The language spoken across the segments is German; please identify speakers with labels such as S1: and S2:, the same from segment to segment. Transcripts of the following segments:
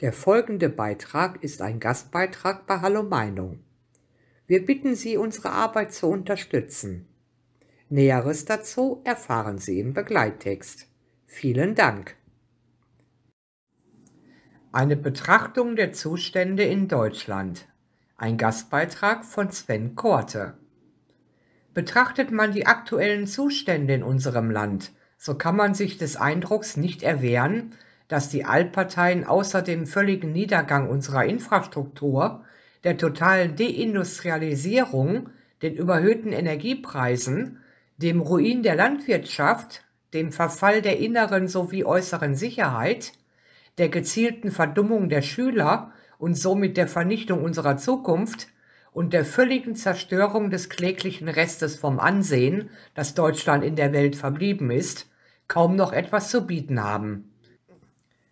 S1: Der folgende Beitrag ist ein Gastbeitrag bei Hallo Meinung. Wir bitten Sie, unsere Arbeit zu unterstützen. Näheres dazu erfahren Sie im Begleittext. Vielen Dank. Eine Betrachtung der Zustände in Deutschland. Ein Gastbeitrag von Sven Korte. Betrachtet man die aktuellen Zustände in unserem Land, so kann man sich des Eindrucks nicht erwehren, dass die Altparteien außer dem völligen Niedergang unserer Infrastruktur, der totalen Deindustrialisierung, den überhöhten Energiepreisen, dem Ruin der Landwirtschaft, dem Verfall der inneren sowie äußeren Sicherheit, der gezielten Verdummung der Schüler und somit der Vernichtung unserer Zukunft und der völligen Zerstörung des kläglichen Restes vom Ansehen, das Deutschland in der Welt verblieben ist, kaum noch etwas zu bieten haben.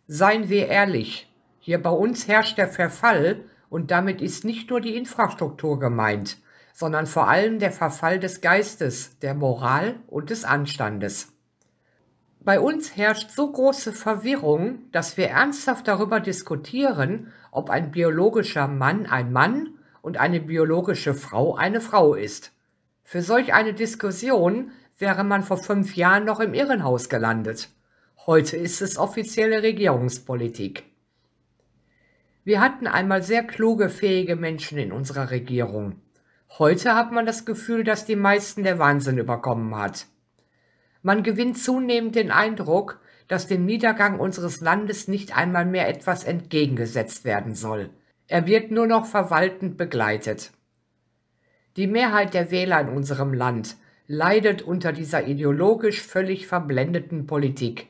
S1: Seien wir ehrlich, hier bei uns herrscht der Verfall und damit ist nicht nur die Infrastruktur gemeint, sondern vor allem der Verfall des Geistes, der Moral und des Anstandes. Bei uns herrscht so große Verwirrung, dass wir ernsthaft darüber diskutieren, ob ein biologischer Mann ein Mann und eine biologische Frau eine Frau ist. Für solch eine Diskussion wäre man vor fünf Jahren noch im Irrenhaus gelandet. Heute ist es offizielle Regierungspolitik. Wir hatten einmal sehr kluge, fähige Menschen in unserer Regierung. Heute hat man das Gefühl, dass die meisten der Wahnsinn überkommen hat. Man gewinnt zunehmend den Eindruck, dass dem Niedergang unseres Landes nicht einmal mehr etwas entgegengesetzt werden soll. Er wird nur noch verwaltend begleitet. Die Mehrheit der Wähler in unserem Land leidet unter dieser ideologisch völlig verblendeten Politik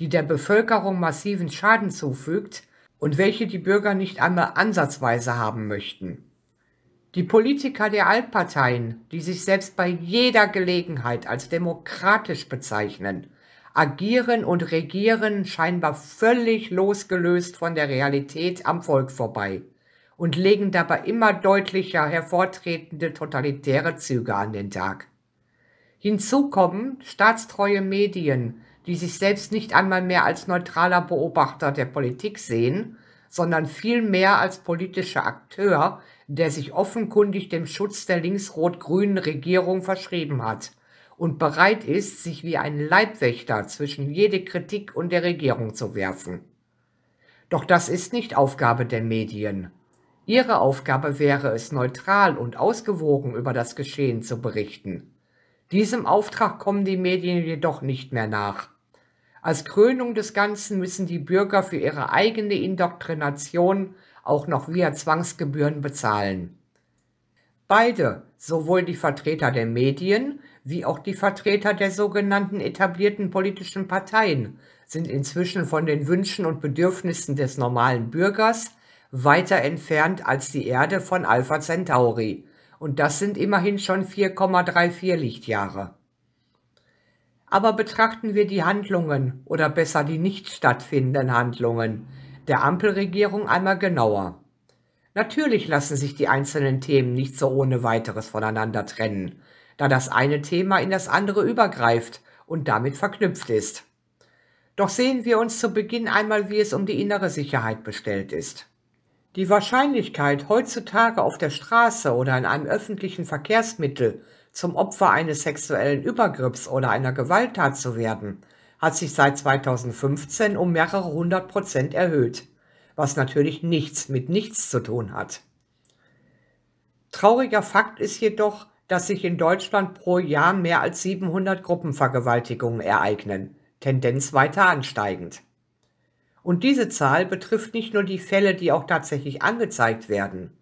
S1: die der Bevölkerung massiven Schaden zufügt und welche die Bürger nicht einmal ansatzweise haben möchten. Die Politiker der Altparteien, die sich selbst bei jeder Gelegenheit als demokratisch bezeichnen, agieren und regieren scheinbar völlig losgelöst von der Realität am Volk vorbei und legen dabei immer deutlicher hervortretende totalitäre Züge an den Tag. Hinzu kommen staatstreue Medien, die sich selbst nicht einmal mehr als neutraler Beobachter der Politik sehen, sondern vielmehr als politischer Akteur, der sich offenkundig dem Schutz der links-rot-grünen Regierung verschrieben hat und bereit ist, sich wie ein Leibwächter zwischen jede Kritik und der Regierung zu werfen. Doch das ist nicht Aufgabe der Medien. Ihre Aufgabe wäre es, neutral und ausgewogen über das Geschehen zu berichten. Diesem Auftrag kommen die Medien jedoch nicht mehr nach. Als Krönung des Ganzen müssen die Bürger für ihre eigene Indoktrination auch noch via Zwangsgebühren bezahlen. Beide, sowohl die Vertreter der Medien wie auch die Vertreter der sogenannten etablierten politischen Parteien, sind inzwischen von den Wünschen und Bedürfnissen des normalen Bürgers weiter entfernt als die Erde von Alpha Centauri. Und das sind immerhin schon 4,34 Lichtjahre aber betrachten wir die Handlungen oder besser die nicht stattfindenden Handlungen der Ampelregierung einmal genauer. Natürlich lassen sich die einzelnen Themen nicht so ohne weiteres voneinander trennen, da das eine Thema in das andere übergreift und damit verknüpft ist. Doch sehen wir uns zu Beginn einmal, wie es um die innere Sicherheit bestellt ist. Die Wahrscheinlichkeit, heutzutage auf der Straße oder in einem öffentlichen Verkehrsmittel zum Opfer eines sexuellen Übergriffs oder einer Gewalttat zu werden, hat sich seit 2015 um mehrere hundert Prozent erhöht, was natürlich nichts mit nichts zu tun hat. Trauriger Fakt ist jedoch, dass sich in Deutschland pro Jahr mehr als 700 Gruppenvergewaltigungen ereignen, Tendenz weiter ansteigend. Und diese Zahl betrifft nicht nur die Fälle, die auch tatsächlich angezeigt werden.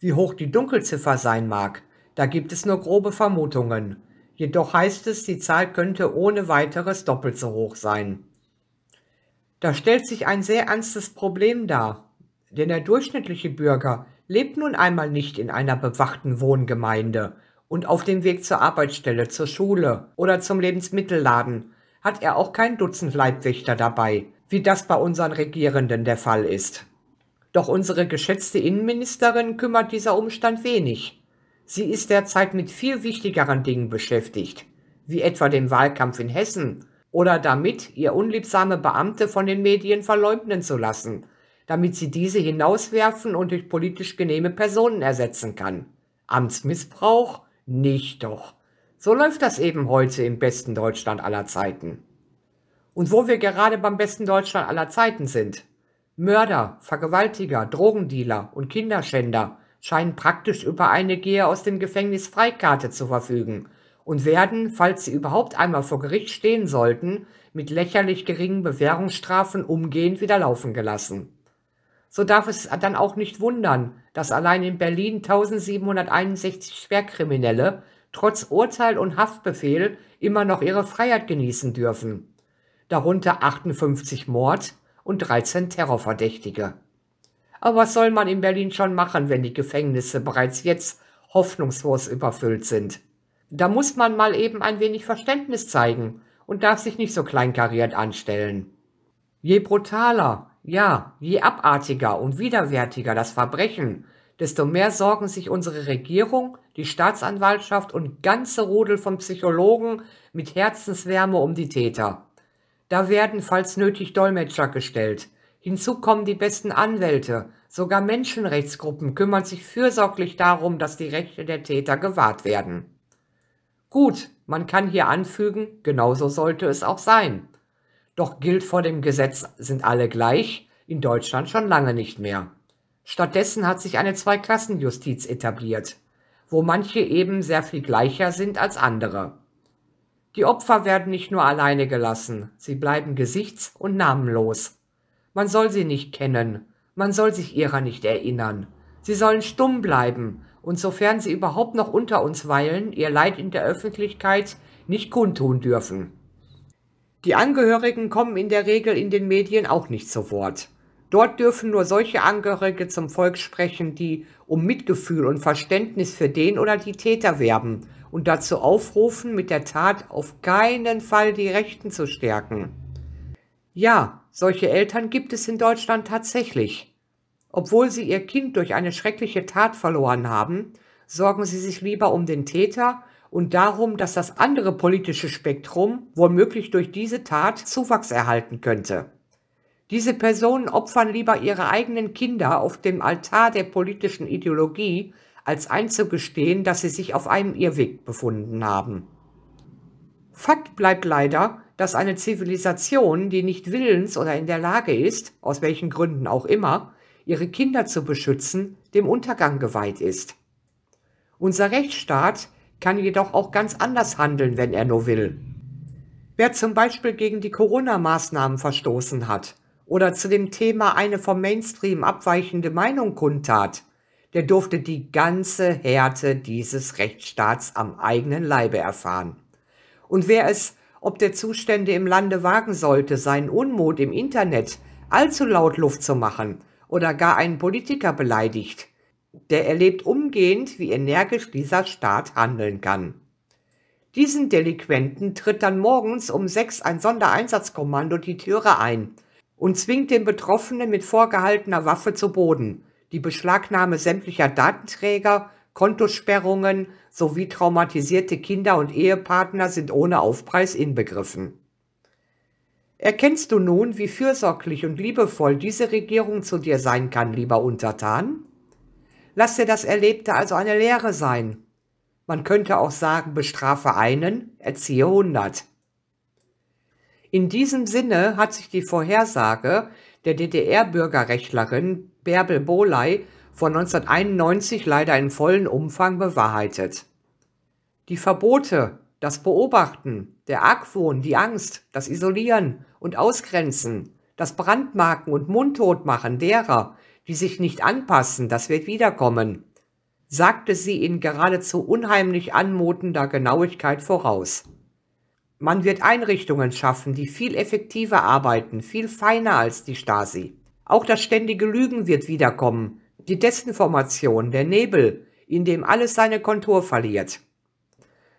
S1: Wie hoch die Dunkelziffer sein mag, da gibt es nur grobe Vermutungen. Jedoch heißt es, die Zahl könnte ohne weiteres doppelt so hoch sein. Da stellt sich ein sehr ernstes Problem dar, denn der durchschnittliche Bürger lebt nun einmal nicht in einer bewachten Wohngemeinde und auf dem Weg zur Arbeitsstelle, zur Schule oder zum Lebensmittelladen hat er auch kein Dutzend Leibwächter dabei, wie das bei unseren Regierenden der Fall ist. Doch unsere geschätzte Innenministerin kümmert dieser Umstand wenig. Sie ist derzeit mit viel wichtigeren Dingen beschäftigt, wie etwa dem Wahlkampf in Hessen oder damit, ihr unliebsame Beamte von den Medien verleumden zu lassen, damit sie diese hinauswerfen und durch politisch genehme Personen ersetzen kann. Amtsmissbrauch? Nicht doch. So läuft das eben heute im besten Deutschland aller Zeiten. Und wo wir gerade beim besten Deutschland aller Zeiten sind. Mörder, Vergewaltiger, Drogendealer und Kinderschänder scheinen praktisch über eine Gehe aus dem Gefängnis Freikarte zu verfügen und werden, falls sie überhaupt einmal vor Gericht stehen sollten, mit lächerlich geringen Bewährungsstrafen umgehend wieder laufen gelassen. So darf es dann auch nicht wundern, dass allein in Berlin 1761 Schwerkriminelle trotz Urteil und Haftbefehl immer noch ihre Freiheit genießen dürfen. Darunter 58 Mord und 13 Terrorverdächtige. Aber was soll man in Berlin schon machen, wenn die Gefängnisse bereits jetzt hoffnungslos überfüllt sind? Da muss man mal eben ein wenig Verständnis zeigen und darf sich nicht so kleinkariert anstellen. Je brutaler, ja, je abartiger und widerwärtiger das Verbrechen, desto mehr sorgen sich unsere Regierung, die Staatsanwaltschaft und ganze Rudel von Psychologen mit Herzenswärme um die Täter. Da werden, falls nötig, Dolmetscher gestellt, Hinzu kommen die besten Anwälte. Sogar Menschenrechtsgruppen kümmern sich fürsorglich darum, dass die Rechte der Täter gewahrt werden. Gut, man kann hier anfügen, genauso sollte es auch sein. Doch gilt vor dem Gesetz sind alle gleich, in Deutschland schon lange nicht mehr. Stattdessen hat sich eine Zweiklassenjustiz etabliert, wo manche eben sehr viel gleicher sind als andere. Die Opfer werden nicht nur alleine gelassen, sie bleiben gesichts- und namenlos man soll sie nicht kennen, man soll sich ihrer nicht erinnern. Sie sollen stumm bleiben und sofern sie überhaupt noch unter uns weilen, ihr Leid in der Öffentlichkeit nicht kundtun dürfen. Die Angehörigen kommen in der Regel in den Medien auch nicht zu Wort. Dort dürfen nur solche Angehörige zum Volk sprechen, die um Mitgefühl und Verständnis für den oder die Täter werben und dazu aufrufen, mit der Tat auf keinen Fall die Rechten zu stärken. Ja, solche Eltern gibt es in Deutschland tatsächlich. Obwohl sie ihr Kind durch eine schreckliche Tat verloren haben, sorgen sie sich lieber um den Täter und darum, dass das andere politische Spektrum womöglich durch diese Tat Zuwachs erhalten könnte. Diese Personen opfern lieber ihre eigenen Kinder auf dem Altar der politischen Ideologie, als einzugestehen, dass sie sich auf einem Irrweg befunden haben. Fakt bleibt leider, dass eine Zivilisation, die nicht willens oder in der Lage ist, aus welchen Gründen auch immer, ihre Kinder zu beschützen, dem Untergang geweiht ist. Unser Rechtsstaat kann jedoch auch ganz anders handeln, wenn er nur will. Wer zum Beispiel gegen die Corona-Maßnahmen verstoßen hat oder zu dem Thema eine vom Mainstream abweichende Meinung kundtat, der durfte die ganze Härte dieses Rechtsstaats am eigenen Leibe erfahren. Und wer es ob der Zustände im Lande wagen sollte, seinen Unmut im Internet allzu laut Luft zu machen oder gar einen Politiker beleidigt. Der erlebt umgehend, wie energisch dieser Staat handeln kann. Diesen Delinquenten tritt dann morgens um sechs ein Sondereinsatzkommando die Türe ein und zwingt den Betroffenen mit vorgehaltener Waffe zu Boden. Die Beschlagnahme sämtlicher Datenträger Kontosperrungen sowie traumatisierte Kinder und Ehepartner sind ohne Aufpreis inbegriffen. Erkennst du nun, wie fürsorglich und liebevoll diese Regierung zu dir sein kann, lieber Untertan? Lass dir das Erlebte also eine Lehre sein. Man könnte auch sagen, bestrafe einen, erziehe hundert. In diesem Sinne hat sich die Vorhersage der DDR-Bürgerrechtlerin Bärbel Boley von 1991 leider in vollem Umfang bewahrheitet. Die Verbote, das Beobachten, der Argwohn, die Angst, das Isolieren und Ausgrenzen, das Brandmarken und Mundtotmachen derer, die sich nicht anpassen, das wird wiederkommen, sagte sie in geradezu unheimlich anmutender Genauigkeit voraus. Man wird Einrichtungen schaffen, die viel effektiver arbeiten, viel feiner als die Stasi. Auch das ständige Lügen wird wiederkommen, die Desinformation, der Nebel, in dem alles seine Kontur verliert.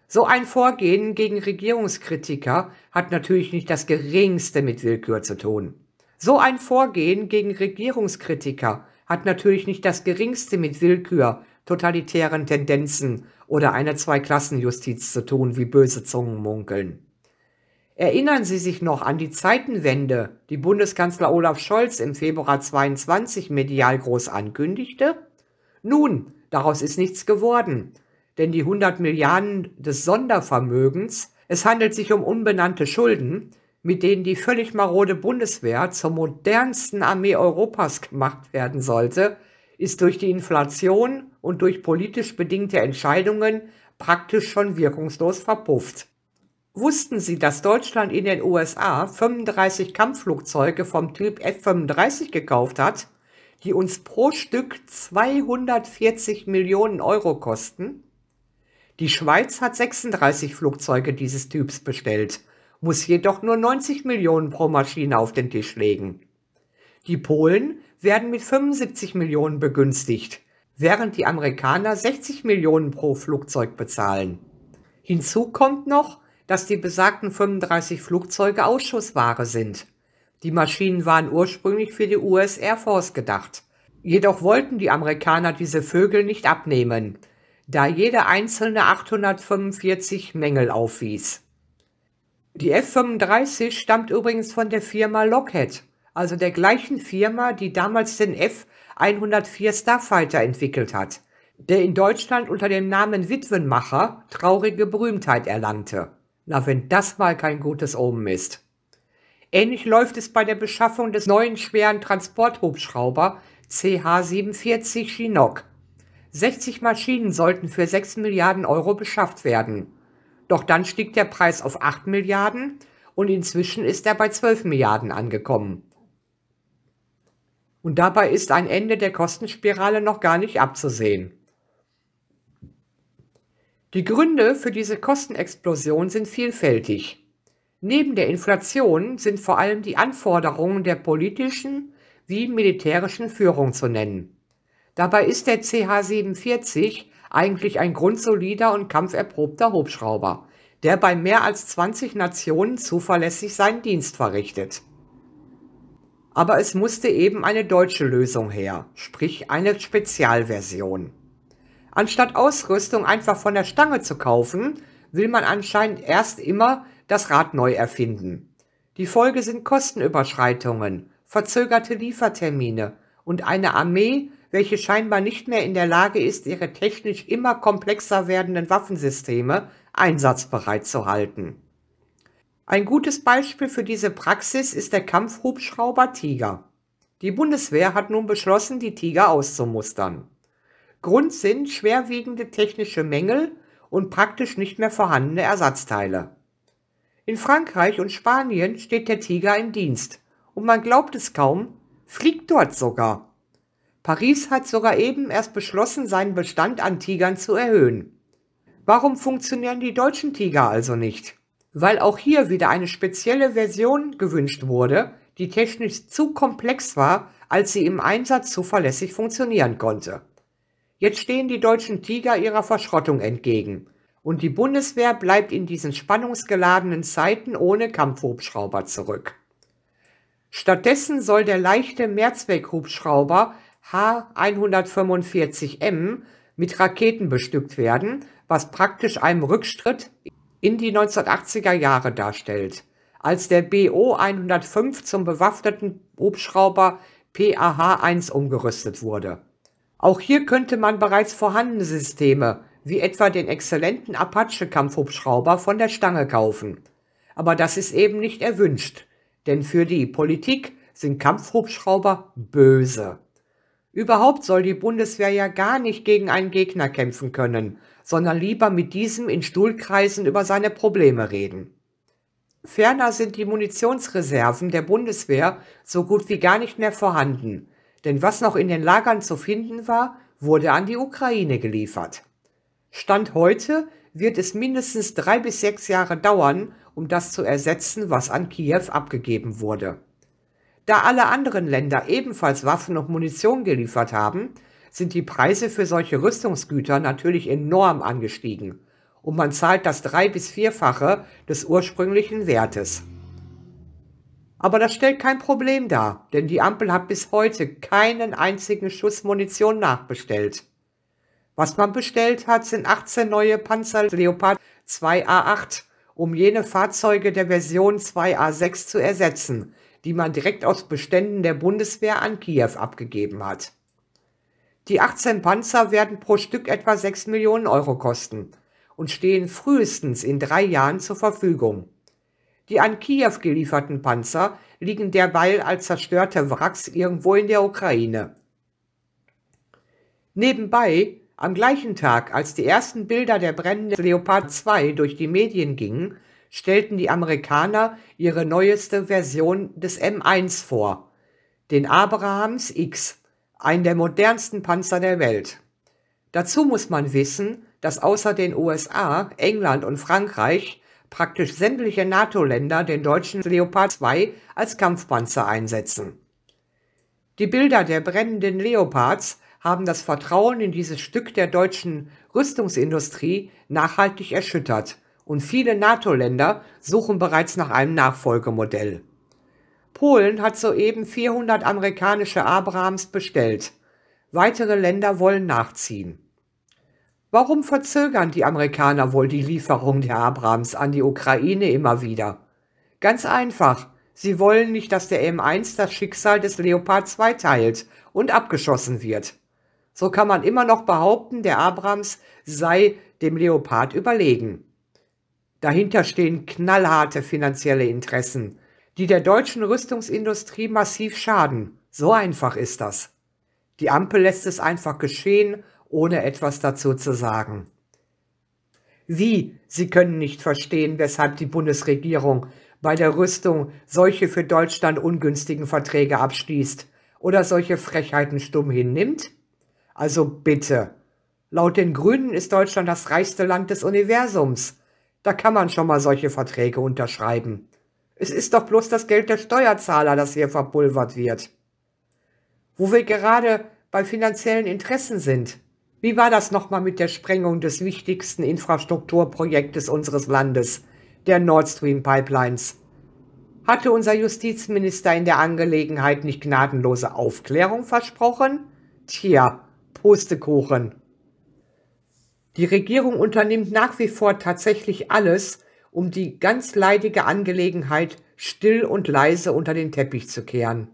S1: So ein Vorgehen gegen Regierungskritiker hat natürlich nicht das geringste mit Willkür zu tun. So ein Vorgehen gegen Regierungskritiker hat natürlich nicht das geringste mit Willkür, totalitären Tendenzen oder einer Zweiklassenjustiz zu tun, wie böse Zungen munkeln. Erinnern Sie sich noch an die Zeitenwende, die Bundeskanzler Olaf Scholz im Februar 22 medial groß ankündigte? Nun, daraus ist nichts geworden, denn die 100 Milliarden des Sondervermögens, es handelt sich um unbenannte Schulden, mit denen die völlig marode Bundeswehr zur modernsten Armee Europas gemacht werden sollte, ist durch die Inflation und durch politisch bedingte Entscheidungen praktisch schon wirkungslos verpufft. Wussten Sie, dass Deutschland in den USA 35 Kampfflugzeuge vom Typ F-35 gekauft hat, die uns pro Stück 240 Millionen Euro kosten? Die Schweiz hat 36 Flugzeuge dieses Typs bestellt, muss jedoch nur 90 Millionen pro Maschine auf den Tisch legen. Die Polen werden mit 75 Millionen begünstigt, während die Amerikaner 60 Millionen pro Flugzeug bezahlen. Hinzu kommt noch, dass die besagten 35 Flugzeuge Ausschussware sind. Die Maschinen waren ursprünglich für die US Air Force gedacht. Jedoch wollten die Amerikaner diese Vögel nicht abnehmen, da jede einzelne 845 Mängel aufwies. Die F-35 stammt übrigens von der Firma Lockheed, also der gleichen Firma, die damals den F-104 Starfighter entwickelt hat, der in Deutschland unter dem Namen Witwenmacher traurige Berühmtheit erlangte. Na, wenn das mal kein gutes Omen ist. Ähnlich läuft es bei der Beschaffung des neuen schweren Transporthubschrauber CH-47 Chinook. 60 Maschinen sollten für 6 Milliarden Euro beschafft werden. Doch dann stieg der Preis auf 8 Milliarden und inzwischen ist er bei 12 Milliarden angekommen. Und dabei ist ein Ende der Kostenspirale noch gar nicht abzusehen. Die Gründe für diese Kostenexplosion sind vielfältig. Neben der Inflation sind vor allem die Anforderungen der politischen wie militärischen Führung zu nennen. Dabei ist der CH-47 eigentlich ein grundsolider und kampferprobter Hubschrauber, der bei mehr als 20 Nationen zuverlässig seinen Dienst verrichtet. Aber es musste eben eine deutsche Lösung her, sprich eine Spezialversion. Anstatt Ausrüstung einfach von der Stange zu kaufen, will man anscheinend erst immer das Rad neu erfinden. Die Folge sind Kostenüberschreitungen, verzögerte Liefertermine und eine Armee, welche scheinbar nicht mehr in der Lage ist, ihre technisch immer komplexer werdenden Waffensysteme einsatzbereit zu halten. Ein gutes Beispiel für diese Praxis ist der Kampfhubschrauber Tiger. Die Bundeswehr hat nun beschlossen, die Tiger auszumustern. Grund sind schwerwiegende technische Mängel und praktisch nicht mehr vorhandene Ersatzteile. In Frankreich und Spanien steht der Tiger in Dienst und man glaubt es kaum, fliegt dort sogar. Paris hat sogar eben erst beschlossen, seinen Bestand an Tigern zu erhöhen. Warum funktionieren die deutschen Tiger also nicht? Weil auch hier wieder eine spezielle Version gewünscht wurde, die technisch zu komplex war, als sie im Einsatz zuverlässig funktionieren konnte. Jetzt stehen die deutschen Tiger ihrer Verschrottung entgegen. Und die Bundeswehr bleibt in diesen spannungsgeladenen Zeiten ohne Kampfhubschrauber zurück. Stattdessen soll der leichte Mehrzweckhubschrauber H145M mit Raketen bestückt werden, was praktisch einem Rückschritt in die 1980er Jahre darstellt, als der BO 105 zum bewaffneten Hubschrauber PAH-1 umgerüstet wurde. Auch hier könnte man bereits vorhandene Systeme, wie etwa den exzellenten Apache-Kampfhubschrauber, von der Stange kaufen. Aber das ist eben nicht erwünscht, denn für die Politik sind Kampfhubschrauber böse. Überhaupt soll die Bundeswehr ja gar nicht gegen einen Gegner kämpfen können, sondern lieber mit diesem in Stuhlkreisen über seine Probleme reden. Ferner sind die Munitionsreserven der Bundeswehr so gut wie gar nicht mehr vorhanden, denn was noch in den Lagern zu finden war, wurde an die Ukraine geliefert. Stand heute wird es mindestens drei bis sechs Jahre dauern, um das zu ersetzen, was an Kiew abgegeben wurde. Da alle anderen Länder ebenfalls Waffen und Munition geliefert haben, sind die Preise für solche Rüstungsgüter natürlich enorm angestiegen und man zahlt das drei bis vierfache des ursprünglichen Wertes. Aber das stellt kein Problem dar, denn die Ampel hat bis heute keinen einzigen Schuss Munition nachbestellt. Was man bestellt hat, sind 18 neue Panzer Leopard 2A8, um jene Fahrzeuge der Version 2A6 zu ersetzen, die man direkt aus Beständen der Bundeswehr an Kiew abgegeben hat. Die 18 Panzer werden pro Stück etwa 6 Millionen Euro kosten und stehen frühestens in drei Jahren zur Verfügung. Die an Kiew gelieferten Panzer liegen derweil als zerstörte Wracks irgendwo in der Ukraine. Nebenbei, am gleichen Tag, als die ersten Bilder der brennenden Leopard 2 durch die Medien gingen, stellten die Amerikaner ihre neueste Version des M1 vor, den Abrahams X, einen der modernsten Panzer der Welt. Dazu muss man wissen, dass außer den USA, England und Frankreich praktisch sämtliche NATO-Länder den deutschen Leopard 2 als Kampfpanzer einsetzen. Die Bilder der brennenden Leopards haben das Vertrauen in dieses Stück der deutschen Rüstungsindustrie nachhaltig erschüttert und viele NATO-Länder suchen bereits nach einem Nachfolgemodell. Polen hat soeben 400 amerikanische Abrahams bestellt. Weitere Länder wollen nachziehen. Warum verzögern die Amerikaner wohl die Lieferung der Abrams an die Ukraine immer wieder? Ganz einfach. Sie wollen nicht, dass der M1 das Schicksal des Leopard 2 teilt und abgeschossen wird. So kann man immer noch behaupten, der Abrams sei dem Leopard überlegen. Dahinter stehen knallharte finanzielle Interessen, die der deutschen Rüstungsindustrie massiv schaden. So einfach ist das. Die Ampel lässt es einfach geschehen ohne etwas dazu zu sagen. Wie, Sie können nicht verstehen, weshalb die Bundesregierung bei der Rüstung solche für Deutschland ungünstigen Verträge abschließt oder solche Frechheiten stumm hinnimmt? Also bitte. Laut den Grünen ist Deutschland das reichste Land des Universums. Da kann man schon mal solche Verträge unterschreiben. Es ist doch bloß das Geld der Steuerzahler, das hier verpulvert wird. Wo wir gerade bei finanziellen Interessen sind. Wie war das nochmal mit der Sprengung des wichtigsten Infrastrukturprojektes unseres Landes, der Nord Stream Pipelines? Hatte unser Justizminister in der Angelegenheit nicht gnadenlose Aufklärung versprochen? Tja, Postekuchen. Die Regierung unternimmt nach wie vor tatsächlich alles, um die ganz leidige Angelegenheit still und leise unter den Teppich zu kehren.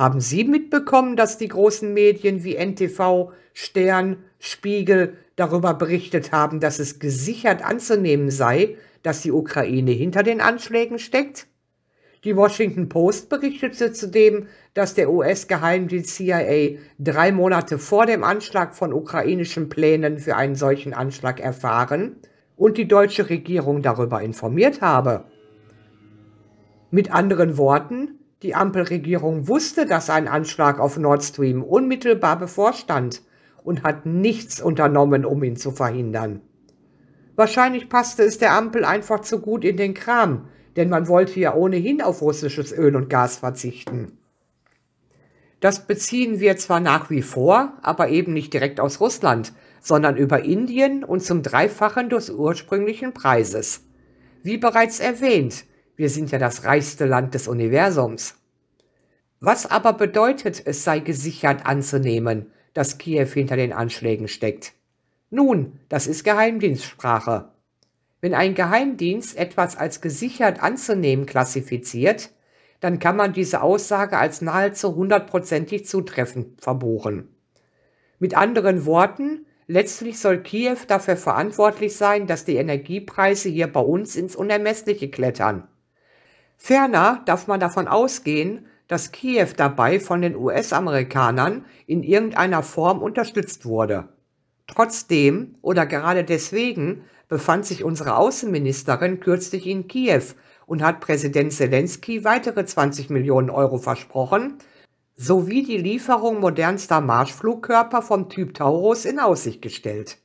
S1: Haben Sie mitbekommen, dass die großen Medien wie NTV, Stern, Spiegel darüber berichtet haben, dass es gesichert anzunehmen sei, dass die Ukraine hinter den Anschlägen steckt? Die Washington Post berichtete zudem, dass der US-Geheimdienst CIA drei Monate vor dem Anschlag von ukrainischen Plänen für einen solchen Anschlag erfahren und die deutsche Regierung darüber informiert habe. Mit anderen Worten, die Ampelregierung wusste, dass ein Anschlag auf Nord Stream unmittelbar bevorstand und hat nichts unternommen, um ihn zu verhindern. Wahrscheinlich passte es der Ampel einfach zu gut in den Kram, denn man wollte ja ohnehin auf russisches Öl und Gas verzichten. Das beziehen wir zwar nach wie vor, aber eben nicht direkt aus Russland, sondern über Indien und zum Dreifachen des ursprünglichen Preises. Wie bereits erwähnt, wir sind ja das reichste Land des Universums. Was aber bedeutet, es sei gesichert anzunehmen, dass Kiew hinter den Anschlägen steckt? Nun, das ist Geheimdienstsprache. Wenn ein Geheimdienst etwas als gesichert anzunehmen klassifiziert, dann kann man diese Aussage als nahezu hundertprozentig zutreffend verbuchen. Mit anderen Worten, letztlich soll Kiew dafür verantwortlich sein, dass die Energiepreise hier bei uns ins Unermessliche klettern. Ferner darf man davon ausgehen, dass Kiew dabei von den US-Amerikanern in irgendeiner Form unterstützt wurde. Trotzdem oder gerade deswegen befand sich unsere Außenministerin kürzlich in Kiew und hat Präsident Zelensky weitere 20 Millionen Euro versprochen, sowie die Lieferung modernster Marschflugkörper vom Typ Taurus in Aussicht gestellt.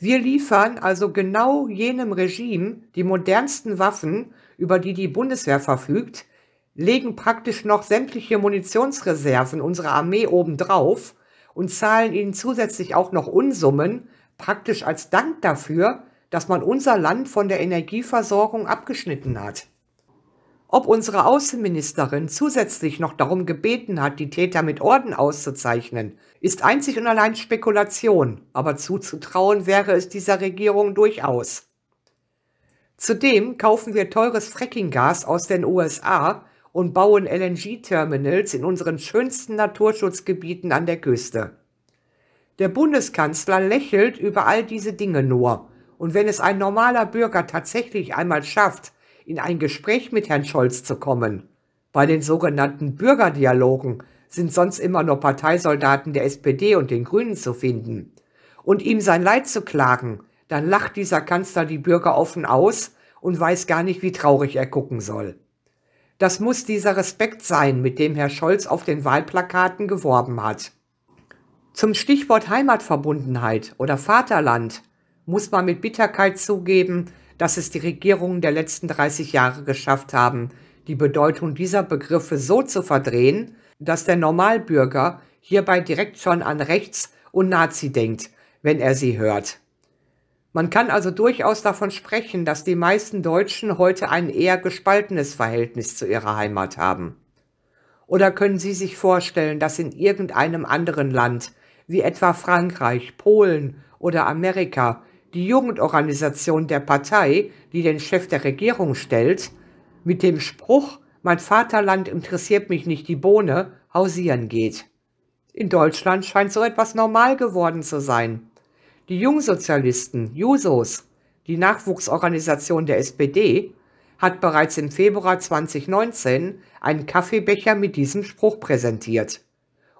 S1: Wir liefern also genau jenem Regime die modernsten Waffen über die die Bundeswehr verfügt, legen praktisch noch sämtliche Munitionsreserven unserer Armee obendrauf und zahlen ihnen zusätzlich auch noch Unsummen, praktisch als Dank dafür, dass man unser Land von der Energieversorgung abgeschnitten hat. Ob unsere Außenministerin zusätzlich noch darum gebeten hat, die Täter mit Orden auszuzeichnen, ist einzig und allein Spekulation, aber zuzutrauen wäre es dieser Regierung durchaus. Zudem kaufen wir teures Frackinggas aus den USA und bauen LNG-Terminals in unseren schönsten Naturschutzgebieten an der Küste. Der Bundeskanzler lächelt über all diese Dinge nur. Und wenn es ein normaler Bürger tatsächlich einmal schafft, in ein Gespräch mit Herrn Scholz zu kommen, bei den sogenannten Bürgerdialogen sind sonst immer nur Parteisoldaten der SPD und den Grünen zu finden, und ihm sein Leid zu klagen, dann lacht dieser Kanzler die Bürger offen aus und weiß gar nicht, wie traurig er gucken soll. Das muss dieser Respekt sein, mit dem Herr Scholz auf den Wahlplakaten geworben hat. Zum Stichwort Heimatverbundenheit oder Vaterland muss man mit Bitterkeit zugeben, dass es die Regierungen der letzten 30 Jahre geschafft haben, die Bedeutung dieser Begriffe so zu verdrehen, dass der Normalbürger hierbei direkt schon an Rechts- und Nazi denkt, wenn er sie hört. Man kann also durchaus davon sprechen, dass die meisten Deutschen heute ein eher gespaltenes Verhältnis zu ihrer Heimat haben. Oder können Sie sich vorstellen, dass in irgendeinem anderen Land, wie etwa Frankreich, Polen oder Amerika, die Jugendorganisation der Partei, die den Chef der Regierung stellt, mit dem Spruch Mein Vaterland interessiert mich nicht die Bohne hausieren geht. In Deutschland scheint so etwas normal geworden zu sein. Die Jungsozialisten, Jusos, die Nachwuchsorganisation der SPD, hat bereits im Februar 2019 einen Kaffeebecher mit diesem Spruch präsentiert.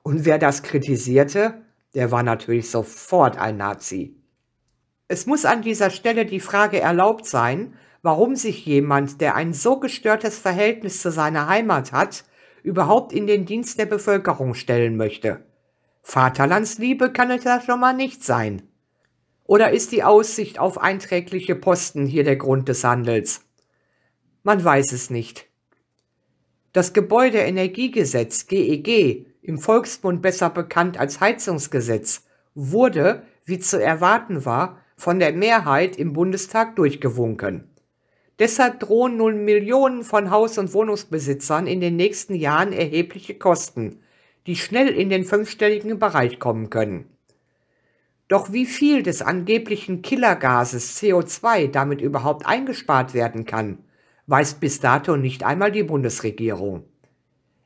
S1: Und wer das kritisierte, der war natürlich sofort ein Nazi. Es muss an dieser Stelle die Frage erlaubt sein, warum sich jemand, der ein so gestörtes Verhältnis zu seiner Heimat hat, überhaupt in den Dienst der Bevölkerung stellen möchte. Vaterlandsliebe kann es ja schon mal nicht sein. Oder ist die Aussicht auf einträgliche Posten hier der Grund des Handels? Man weiß es nicht. Das Gebäudeenergiegesetz GEG, e im Volksmund besser bekannt als Heizungsgesetz, wurde, wie zu erwarten war, von der Mehrheit im Bundestag durchgewunken. Deshalb drohen nun Millionen von Haus- und Wohnungsbesitzern in den nächsten Jahren erhebliche Kosten, die schnell in den fünfstelligen Bereich kommen können. Doch wie viel des angeblichen Killergases CO2 damit überhaupt eingespart werden kann, weiß bis dato nicht einmal die Bundesregierung.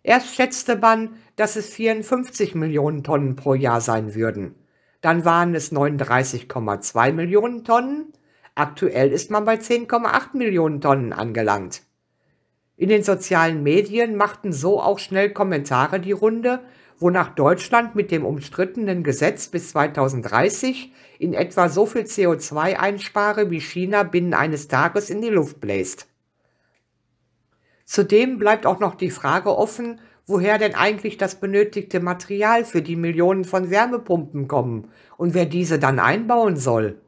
S1: Erst schätzte man, dass es 54 Millionen Tonnen pro Jahr sein würden. Dann waren es 39,2 Millionen Tonnen. Aktuell ist man bei 10,8 Millionen Tonnen angelangt. In den sozialen Medien machten so auch schnell Kommentare die Runde, wonach Deutschland mit dem umstrittenen Gesetz bis 2030 in etwa so viel CO2 einspare, wie China binnen eines Tages in die Luft bläst. Zudem bleibt auch noch die Frage offen, woher denn eigentlich das benötigte Material für die Millionen von Wärmepumpen kommen und wer diese dann einbauen soll.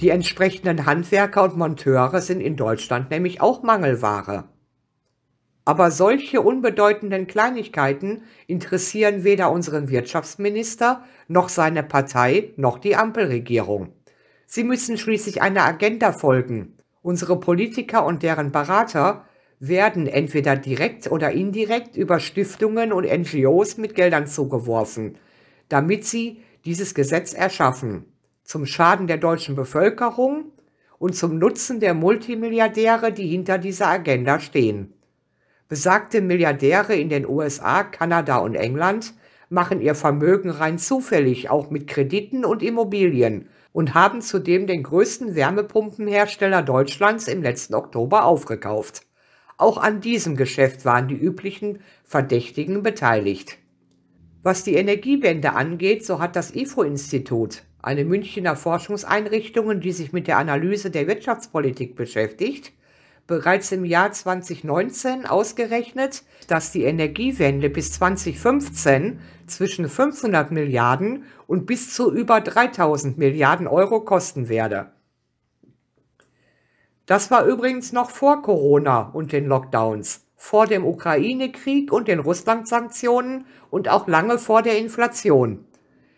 S1: Die entsprechenden Handwerker und Monteure sind in Deutschland nämlich auch Mangelware. Aber solche unbedeutenden Kleinigkeiten interessieren weder unseren Wirtschaftsminister noch seine Partei noch die Ampelregierung. Sie müssen schließlich einer Agenda folgen. Unsere Politiker und deren Berater werden entweder direkt oder indirekt über Stiftungen und NGOs mit Geldern zugeworfen, damit sie dieses Gesetz erschaffen. Zum Schaden der deutschen Bevölkerung und zum Nutzen der Multimilliardäre, die hinter dieser Agenda stehen. Besagte Milliardäre in den USA, Kanada und England machen ihr Vermögen rein zufällig, auch mit Krediten und Immobilien, und haben zudem den größten Wärmepumpenhersteller Deutschlands im letzten Oktober aufgekauft. Auch an diesem Geschäft waren die üblichen Verdächtigen beteiligt. Was die Energiewende angeht, so hat das IFO-Institut, eine Münchner Forschungseinrichtung, die sich mit der Analyse der Wirtschaftspolitik beschäftigt, bereits im Jahr 2019 ausgerechnet, dass die Energiewende bis 2015 zwischen 500 Milliarden und bis zu über 3000 Milliarden Euro kosten werde. Das war übrigens noch vor Corona und den Lockdowns, vor dem Ukraine-Krieg und den Russland-Sanktionen und auch lange vor der Inflation.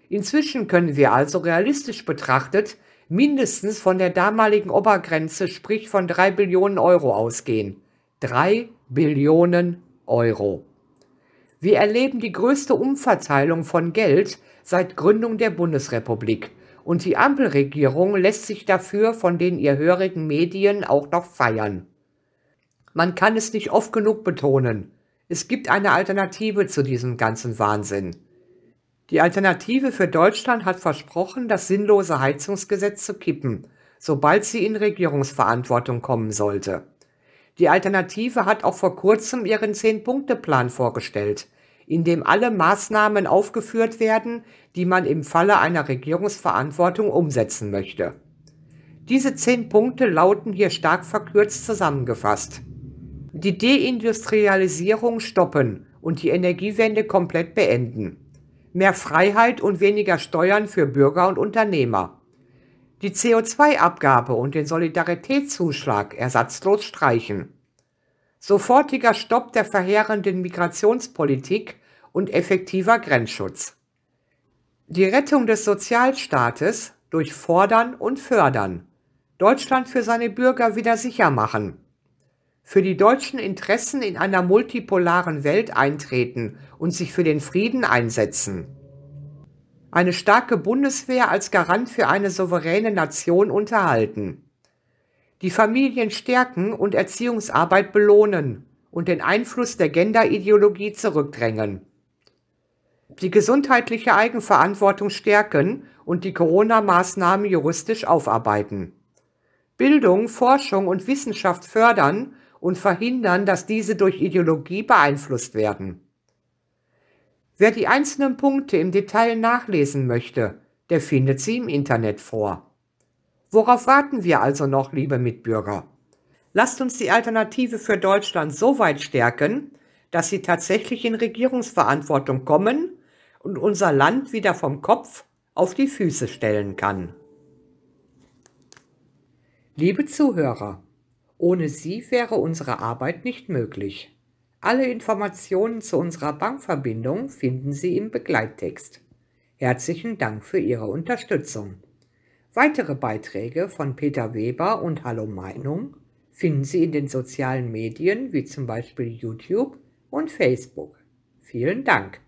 S1: Inzwischen können wir also realistisch betrachtet mindestens von der damaligen Obergrenze, sprich von 3 Billionen Euro ausgehen. 3 Billionen Euro. Wir erleben die größte Umverteilung von Geld seit Gründung der Bundesrepublik. Und die Ampelregierung lässt sich dafür von den ihr hörigen Medien auch noch feiern. Man kann es nicht oft genug betonen. Es gibt eine Alternative zu diesem ganzen Wahnsinn. Die Alternative für Deutschland hat versprochen, das sinnlose Heizungsgesetz zu kippen, sobald sie in Regierungsverantwortung kommen sollte. Die Alternative hat auch vor kurzem ihren Zehn-Punkte-Plan vorgestellt, in dem alle Maßnahmen aufgeführt werden, die man im Falle einer Regierungsverantwortung umsetzen möchte. Diese zehn Punkte lauten hier stark verkürzt zusammengefasst. Die Deindustrialisierung stoppen und die Energiewende komplett beenden mehr Freiheit und weniger Steuern für Bürger und Unternehmer. Die CO2-Abgabe und den Solidaritätszuschlag ersatzlos streichen. Sofortiger Stopp der verheerenden Migrationspolitik und effektiver Grenzschutz. Die Rettung des Sozialstaates durch Fordern und Fördern. Deutschland für seine Bürger wieder sicher machen für die deutschen Interessen in einer multipolaren Welt eintreten und sich für den Frieden einsetzen. Eine starke Bundeswehr als Garant für eine souveräne Nation unterhalten. Die Familien stärken und Erziehungsarbeit belohnen und den Einfluss der Genderideologie zurückdrängen. Die gesundheitliche Eigenverantwortung stärken und die Corona-Maßnahmen juristisch aufarbeiten. Bildung, Forschung und Wissenschaft fördern und verhindern, dass diese durch Ideologie beeinflusst werden. Wer die einzelnen Punkte im Detail nachlesen möchte, der findet sie im Internet vor. Worauf warten wir also noch, liebe Mitbürger? Lasst uns die Alternative für Deutschland so weit stärken, dass sie tatsächlich in Regierungsverantwortung kommen und unser Land wieder vom Kopf auf die Füße stellen kann. Liebe Zuhörer, ohne sie wäre unsere Arbeit nicht möglich. Alle Informationen zu unserer Bankverbindung finden Sie im Begleittext. Herzlichen Dank für Ihre Unterstützung. Weitere Beiträge von Peter Weber und Hallo Meinung finden Sie in den sozialen Medien wie zum Beispiel YouTube und Facebook. Vielen Dank.